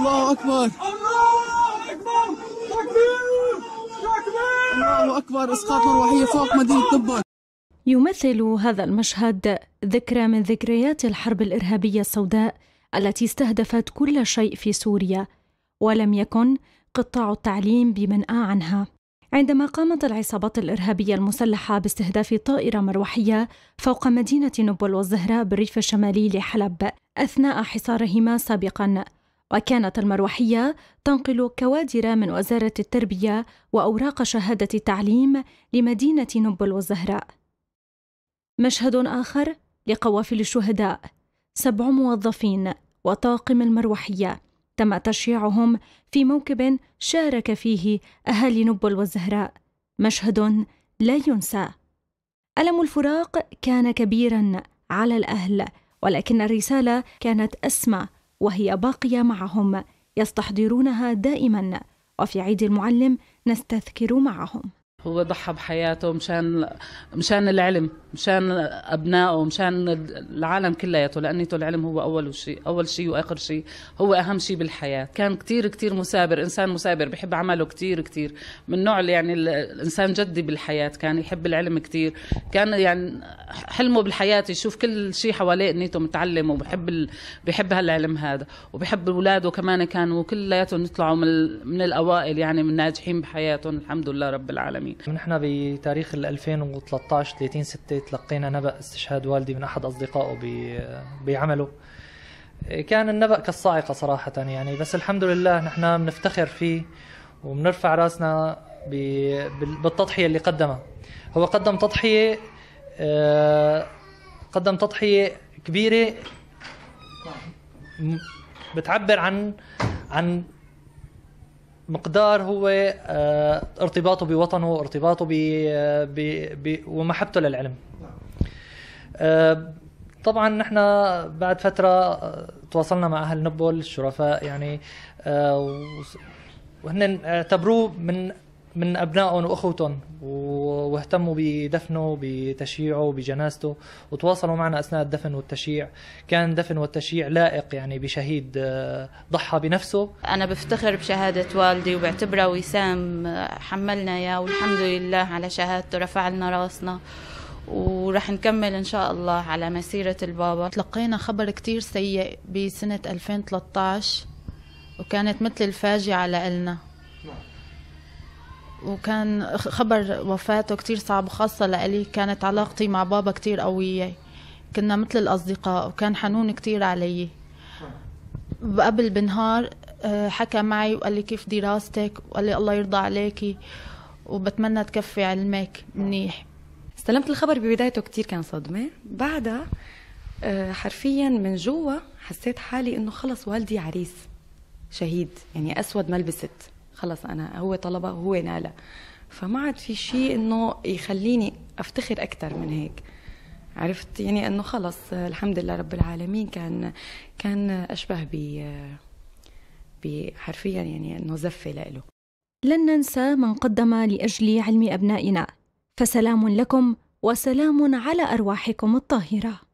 الله اكبر الله اكبر تكبير تكبير الله اكبر اسقاط مروحيه فوق مدينه دبر يمثل هذا المشهد ذكرى من ذكريات الحرب الارهابيه السوداء التي استهدفت كل شيء في سوريا ولم يكن قطاع التعليم بمنأى عنها عندما قامت العصابات الإرهابية المسلحة باستهداف طائرة مروحية فوق مدينة نبل والزهراء بالريف الشمالي لحلب أثناء حصارهما سابقا وكانت المروحية تنقل كوادر من وزارة التربية وأوراق شهادة التعليم لمدينة نبل والزهراء. مشهد آخر لقوافل الشهداء سبع موظفين وطاقم المروحية تم تشييعهم في موكب شارك فيه أهالي نبل والزهراء مشهد لا ينسى ألم الفراق كان كبيرا على الأهل ولكن الرسالة كانت أسمى وهي باقية معهم يستحضرونها دائما وفي عيد المعلم نستذكر معهم هو ضحى بحياته مشان مشان العلم مشان ابنائه مشان العالم كلياته لانيته العلم هو اول شيء اول شيء واخر شيء هو اهم شيء بالحياه كان كثير كثير مثابر انسان مثابر بحب عمله كثير كثير من نوع يعني الانسان جدي بالحياه كان يحب العلم كثير كان يعني حلمه بالحياه يشوف كل شيء حواليه نيته متعلم وبحب ال... بحب هالعلم هذا وبحب اولاده كمان كانوا كلياتهم يطلعوا من ال... من الاوائل يعني من ناجحين بحياتهم الحمد لله رب العالمين نحن بتاريخ 2013 30 6 تلقينا نبأ استشهاد والدي من أحد أصدقائه بعمله كان النبأ كالصاعقة صراحة يعني بس الحمد لله نحن بنفتخر فيه وبنرفع راسنا بالتضحية اللي قدمها هو قدم تضحية آه، قدم تضحية كبيرة بتعبر عن عن مقدار هو آه، ارتباطه بوطنه ارتباطه ب آه، ومحبته للعلم آه، طبعا نحن بعد فترة تواصلنا مع أهل نبل الشرفاء يعني وهن اعتبروه من من أبنائهم وأخوتهم و واهتموا بدفنه بتشييعه بجنازته وتواصلوا معنا اثناء الدفن والتشييع كان دفن والتشييع لائق يعني بشهيد آه، ضحى بنفسه انا بفتخر بشهاده والدي وبعتبره وسام آه، حملنا اياه والحمد لله على شهادته رفع لنا راسنا ورح نكمل إن شاء الله على مسيرة البابا تلقينا خبر كتير سيء بسنة 2013 وكانت مثل الفاجعة لإلنا وكان خبر وفاته كتير صعب خاصة لإلي كانت علاقتي مع بابا كتير قوية كنا مثل الأصدقاء وكان حنون كتير علي قبل بنهار آه، حكى معي وقال لي كيف دراستك وقال لي الله يرضى عليكي وبتمنى تكفي علمك منيح استلمت الخبر ببدايته كتير كان صدمة بعدها آه، حرفيا من جوا حسيت حالي انه خلص والدي عريس شهيد يعني اسود ما لبست خلص انا هو طلبها هو نالها فما عاد في شيء انه يخليني افتخر اكثر من هيك عرفت يعني انه خلص الحمد لله رب العالمين كان كان اشبه ب بحرفيا يعني انه زفه لإله لن ننسى من قدم لاجل علم ابنائنا فسلام لكم وسلام على ارواحكم الطاهره